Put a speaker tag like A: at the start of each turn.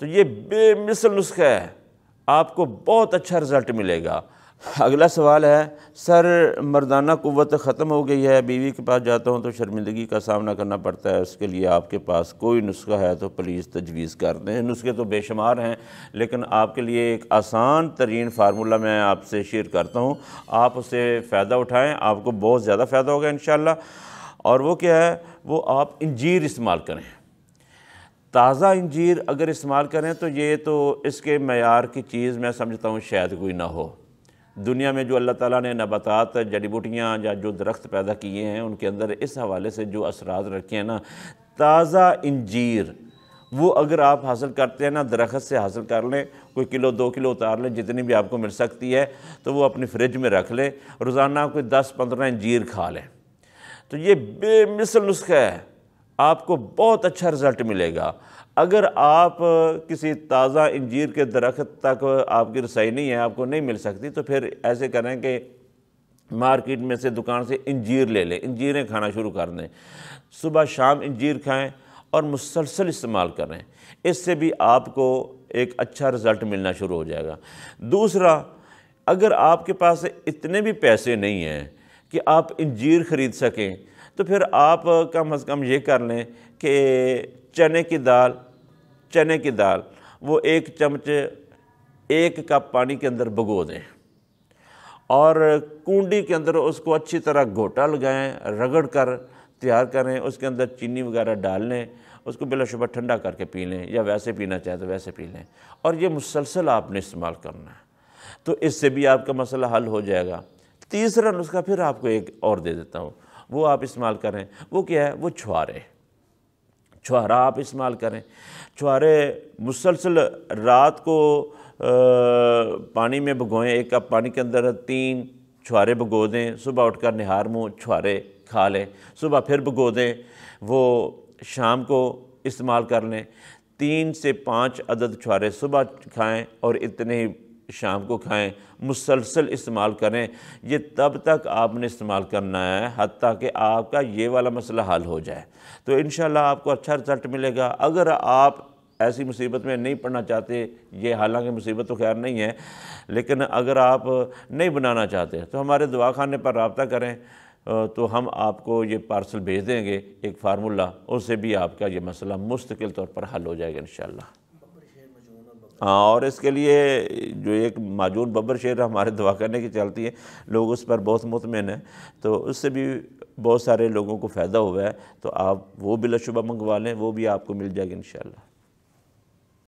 A: तो ये बेमिसल नुस्खा है आपको बहुत अच्छा रिज़ल्ट मिलेगा अगला सवाल है सर मर्दाना कुत ख़त्म हो गई है बीवी के पास जाता हूँ तो शर्मिंदगी का सामना करना पड़ता है उसके लिए आपके पास कोई नुस्खा है तो प्लीज़ तजवीज़ कर दें नुस्खे तो बेशुमार हैं लेकिन आपके लिए एक आसान तरीन फार्मूला मैं आपसे शेयर करता हूँ आप उससे फ़ायदा उठाएँ आपको बहुत ज़्यादा फ़ायदा होगा इन और वो क्या है वो आप इंजीर इस्तेमाल करें ताज़ा इंजीर अगर इस्तेमाल करें तो ये तो इसके मैार की चीज़ मैं समझता हूँ शायद कोई ना हो दुनिया में जो अल्लाह ताला ने नबातात जड़ी बूटियाँ या जो दरख्त पैदा किए हैं उनके अंदर इस हवाले से जो असरात रखे हैं ना ताज़ा इंजीर वो अगर आप हासिल करते हैं ना दरख्त से हासिल कर लें कोई किलो दो किलो उतार लें जितनी भी आपको मिल सकती है तो वो अपनी फ्रिज में रख लें रोज़ाना कोई दस पंद्रह इंजीर खा लें तो ये बेमिसल नुस्खा है आपको बहुत अच्छा रिज़ल्ट मिलेगा अगर आप किसी ताज़ा इंजीर के दरख्त तक आपकी रसाई नहीं है आपको नहीं मिल सकती तो फिर ऐसे करें कि मार्केट में से दुकान से इंजीर ले लें इंजीरें खाना शुरू कर दें सुबह शाम इंजीर खाएं और मुसलसल इस्तेमाल करें इससे भी आपको एक अच्छा रिज़ल्ट मिलना शुरू हो जाएगा दूसरा अगर आपके पास इतने भी पैसे नहीं हैं कि आप इंजीर ख़रीद सकें तो फिर आप कम अज़ कम ये कर लें कि चने की दाल चने की दाल वो एक चम्मच एक कप पानी के अंदर भगो दें और कुंडी के अंदर उसको अच्छी तरह घोटा लगाएं रगड़ कर तैयार करें उसके अंदर चीनी वगैरह डाल लें उसको बिलाशुबा ठंडा करके पी लें या वैसे पीना चाहें तो वैसे पी लें और ये मुसलसल आपने इस्तेमाल करना है तो इससे भी आपका मसला हल हो जाएगा तीसरा नुस्खा फिर आपको एक और दे देता हूँ वो आप इस्तेमाल करें वो क्या है वो छुआरे छुहारा आप इस्तेमाल करें छुहारे मुसलसल रात को आ, पानी में भगोएं एक कप पानी के अंदर तीन छुहारे भगो दें सुबह उठकर निहार मुँह छुहारे खा लें सुबह फिर भगो दें वो शाम को इस्तेमाल कर लें तीन से पाँच अदद छुहारे सुबह खाएं और इतने ही शाम को खाएं मुसलसल इस्तेमाल करें ये तब तक आपने इस्तेमाल करना है हती कि आपका ये वाला मसला हल हो जाए तो इन आपको अच्छा रिजल्ट मिलेगा अगर आप ऐसी मुसीबत में नहीं पढ़ना चाहते ये हालांकि मुसीबत तो खैर नहीं है लेकिन अगर आप नहीं बनाना चाहते तो हमारे दुआ खाने पर रबता करें तो हम आपको ये पार्सल भेज देंगे एक फार्मूला उससे भी आपका ये मसला मुस्तकिल तौर पर हल हो जाएगा इन हाँ, और इसके लिए जो एक माजून बब्बर शेर हमारे दवाखाने की चलती है लोग उस पर बहुत मुतमिन हैं तो उससे भी बहुत सारे लोगों को फ़ायदा हुआ है तो आप वो भी लशुबा मंगवा लें वो भी आपको मिल जाएगी इन